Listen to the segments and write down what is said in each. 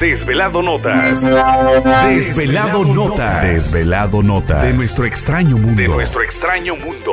Desvelado Notas. Desvelado, nota, Notas. Desvelado Notas. De nuestro extraño mundo. De nuestro extraño mundo.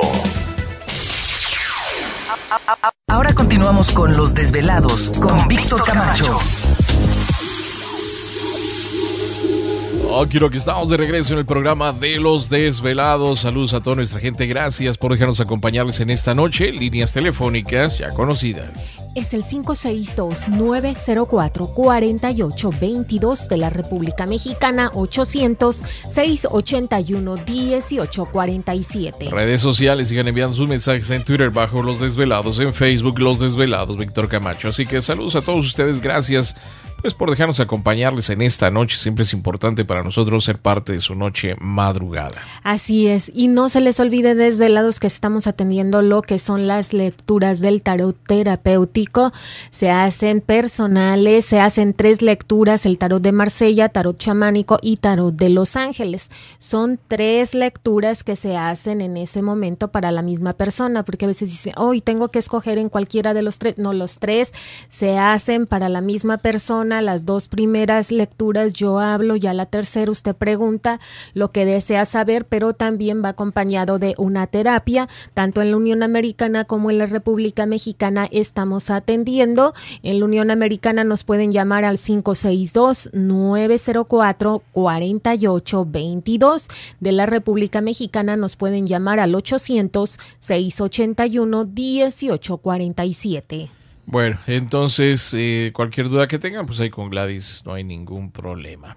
Ahora continuamos con los desvelados con Víctor Camacho. Aquí ah, quiero que estamos de regreso en el programa de los desvelados. Saludos a toda nuestra gente. Gracias por dejarnos acompañarles en esta noche. Líneas telefónicas ya conocidas es el 562-904-4822 de la República Mexicana 800-681-1847. Redes sociales sigan enviando sus mensajes en Twitter bajo Los Desvelados, en Facebook Los Desvelados, Víctor Camacho. Así que saludos a todos ustedes, gracias pues por dejarnos acompañarles en esta noche. Siempre es importante para nosotros ser parte de su noche madrugada. Así es, y no se les olvide desde desvelados que estamos atendiendo lo que son las lecturas del tarot terapéutico. Se hacen personales, se hacen tres lecturas, el tarot de Marsella, tarot chamánico y tarot de Los Ángeles. Son tres lecturas que se hacen en ese momento para la misma persona, porque a veces dicen, hoy tengo que escoger en cualquiera de los tres. No, los tres se hacen para la misma persona las dos primeras lecturas yo hablo, ya la tercera usted pregunta lo que desea saber, pero también va acompañado de una terapia. Tanto en la Unión Americana como en la República Mexicana estamos atendiendo. En la Unión Americana nos pueden llamar al 562-904-4822. De la República Mexicana nos pueden llamar al 800-681-1847. Bueno, entonces eh, cualquier duda que tengan, pues ahí con Gladys no hay ningún problema.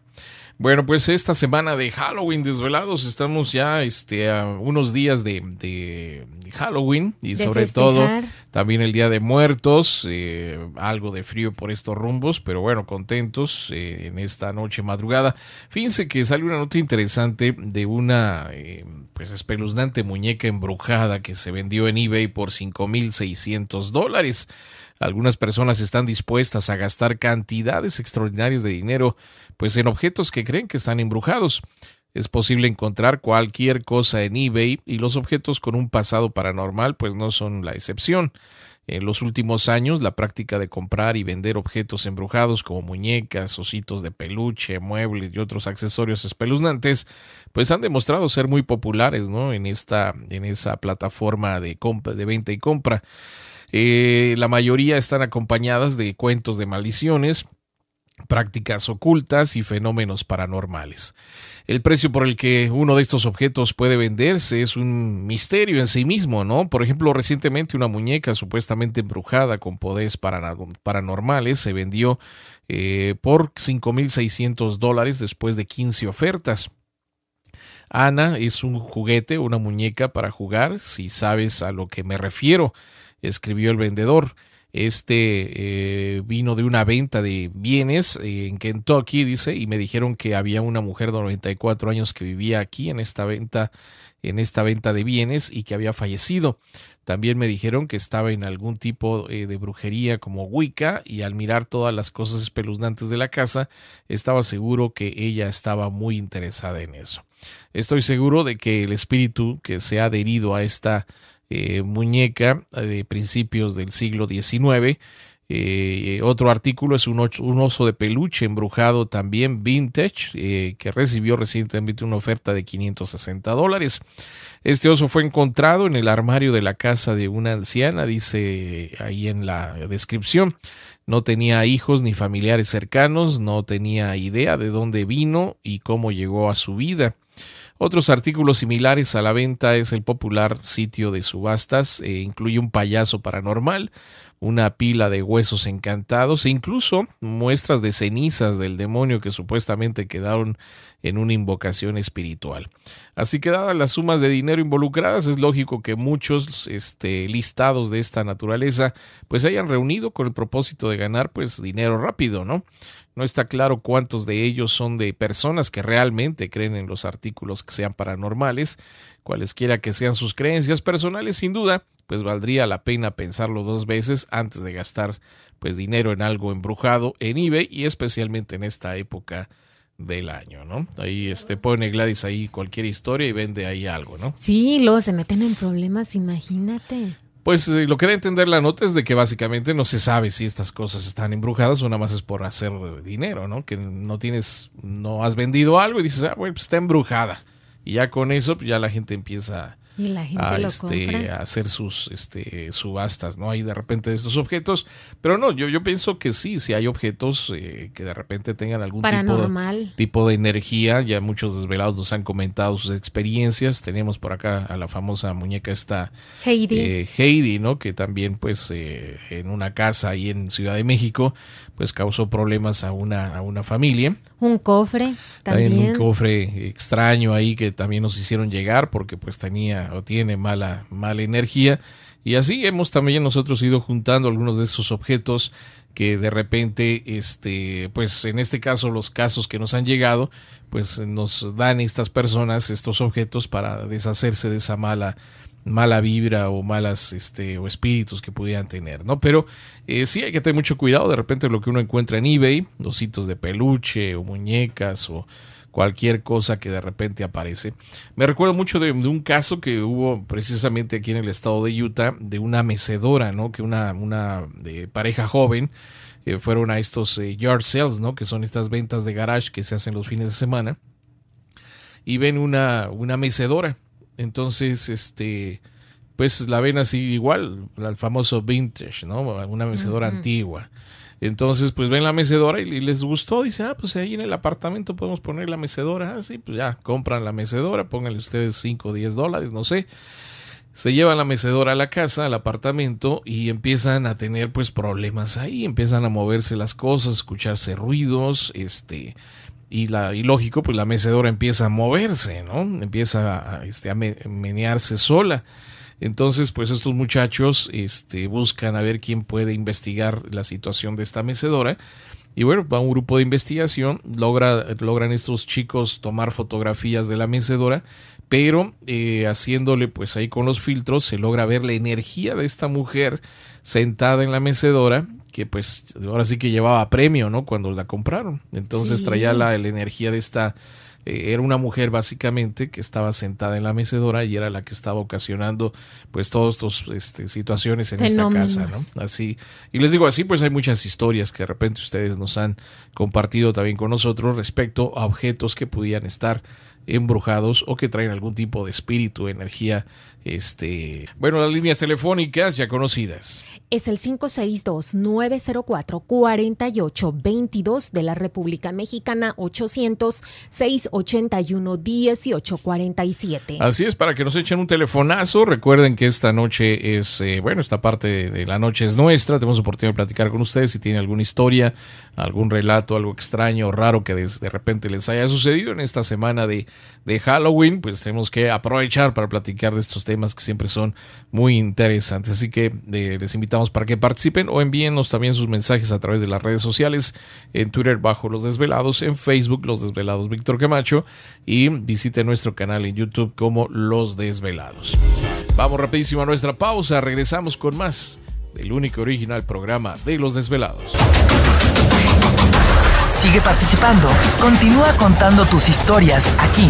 Bueno, pues esta semana de Halloween desvelados estamos ya este, a unos días de, Halloween y sobre todo también el Día de Muertos, eh, algo de frío por estos rumbos, pero bueno, contentos eh, en esta noche madrugada. Fíjense que sale una nota interesante de una eh, pues espeluznante muñeca embrujada que se vendió en eBay por 5.600 dólares. Algunas personas están dispuestas a gastar cantidades extraordinarias de dinero pues en objetos que creen que están embrujados. Es posible encontrar cualquier cosa en eBay y los objetos con un pasado paranormal pues no son la excepción. En los últimos años, la práctica de comprar y vender objetos embrujados como muñecas, ositos de peluche, muebles y otros accesorios espeluznantes, pues han demostrado ser muy populares en, esta, en esa plataforma de, compra, de venta y compra. Eh, la mayoría están acompañadas de cuentos de maldiciones, prácticas ocultas y fenómenos paranormales. El precio por el que uno de estos objetos puede venderse es un misterio en sí mismo, ¿no? Por ejemplo, recientemente una muñeca supuestamente embrujada con poderes paranormales se vendió eh, por 5.600 dólares después de 15 ofertas. Ana es un juguete, una muñeca para jugar, si sabes a lo que me refiero, escribió el vendedor. Este eh, vino de una venta de bienes eh, en aquí dice, y me dijeron que había una mujer de 94 años que vivía aquí en esta venta, en esta venta de bienes y que había fallecido. También me dijeron que estaba en algún tipo eh, de brujería como Wicca y al mirar todas las cosas espeluznantes de la casa, estaba seguro que ella estaba muy interesada en eso. Estoy seguro de que el espíritu que se ha adherido a esta eh, muñeca eh, de principios del siglo XIX. Eh, otro artículo es un, oso de peluche embrujado también vintage que recibió recientemente una oferta de 560 dólares. Este oso fue encontrado en el armario de la casa de una anciana, dice ahí en la descripción. No tenía hijos ni familiares cercanos, no tenía idea de dónde vino y cómo llegó a su vida. Otros artículos similares a la venta es el popular sitio de subastas, eh, incluye un payaso paranormal, una pila de huesos encantados e incluso muestras de cenizas del demonio que supuestamente quedaron en una invocación espiritual. Así que dadas las sumas de dinero involucradas, es lógico que muchos este, listados de esta naturaleza pues se hayan reunido con el propósito de ganar pues dinero rápido, ¿no? No está claro cuántos de ellos son de personas que realmente creen en los artículos que sean paranormales, cualesquiera que sean sus creencias personales, sin duda, pues valdría la pena pensarlo dos veces antes de gastar pues dinero en algo embrujado en eBay y especialmente en esta época del año, ¿no? Ahí este pone Gladys ahí cualquier historia y vende ahí algo, ¿no? Sí, luego se meten en problemas, imagínate. Pues eh, lo que da a entender la nota es de que básicamente no se sabe si estas cosas están embrujadas o nada más es por hacer dinero, ¿no? Que no tienes, no has vendido algo y dices, ah, güey, pues está embrujada. Y ya con eso, pues ya la gente empieza y la gente lo este, a hacer sus este, subastas, ¿no? Hay de repente estos objetos, pero no, yo, yo pienso que sí, si hay objetos eh, que de repente tengan algún tipo de, tipo de energía, ya muchos desvelados nos han comentado sus experiencias, tenemos por acá a la famosa muñeca esta Heidi, eh, Heidi ¿no? Que también pues eh, en una casa ahí en Ciudad de México, pues causó problemas a una, a una familia. Un cofre también. un cofre extraño ahí que también nos hicieron llegar porque pues tenía o tiene mala, mala energía. Y así hemos también nosotros ido juntando algunos de esos objetos que de repente, este, pues en este caso los casos que nos han llegado, pues nos dan estas personas estos objetos para deshacerse de esa mala mala vibra o malas este, o espíritus que pudieran tener, ¿no? Pero eh, sí hay que tener mucho cuidado, de repente lo que uno encuentra en eBay, hitos de peluche o muñecas o cualquier cosa que de repente aparece. Me recuerdo mucho de, un caso que hubo precisamente aquí en el estado de Utah de una mecedora, ¿no? Que una, una pareja joven eh, fueron a estos eh, yard sales, ¿no? Que son estas ventas de garage que se hacen los fines de semana y ven una, una mecedora entonces, este, pues la ven así igual, el famoso vintage, ¿no? Una mecedora antigua. Entonces, pues ven la mecedora y les gustó. Dicen, ah, pues ahí en el apartamento podemos poner la mecedora. Ah, sí, pues ya, compran la mecedora, pónganle ustedes 5 o 10 dólares, no sé. Se llevan la mecedora a la casa, al apartamento y empiezan a tener pues problemas ahí, empiezan a moverse las cosas, escucharse ruidos, este, y, la, y lógico, pues la mecedora empieza a moverse, ¿no? Empieza este, a menearse sola. Entonces, pues estos muchachos este, buscan a ver quién puede investigar la situación de esta mecedora. Y bueno, va un grupo de investigación, logran estos chicos tomar fotografías de la mecedora, pero eh, haciéndole pues ahí con los filtros se logra ver la energía de esta mujer sentada en la mecedora, que pues ahora sí que llevaba premio, ¿no? Cuando la compraron. Entonces traía la, la energía de esta eh, era una mujer básicamente que estaba sentada en la mecedora y era la que estaba ocasionando pues todas estas este, situaciones en esta casa, Así, y les digo así, pues hay muchas historias que de repente ustedes nos han compartido también con nosotros respecto a objetos que podían estar embrujados o que traen algún tipo de espíritu, energía. Este, bueno, las líneas telefónicas ya conocidas. Es el 562-904-4822 de la República Mexicana, 800-681-1847. Así es, para que nos echen un telefonazo. Recuerden que esta noche es, eh, bueno, esta parte de la noche es nuestra. Tenemos oportunidad de platicar con ustedes si tienen alguna historia, algún relato, algo extraño o raro que de, de repente les haya sucedido en esta semana de de Halloween, pues tenemos que aprovechar para platicar de estos temas que siempre son muy interesantes. Así que eh, les invitamos para que participen o envíennos también sus mensajes a través de las redes sociales, en Twitter bajo Los Desvelados, en Facebook Los Desvelados Víctor Camacho y visite nuestro canal en YouTube como Los Desvelados. Vamos rapidísimo a nuestra pausa, regresamos con más del único original programa de Los Desvelados. Sigue participando. Continúa contando tus historias aquí.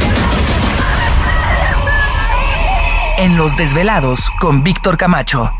En Los Desvelados con Víctor Camacho.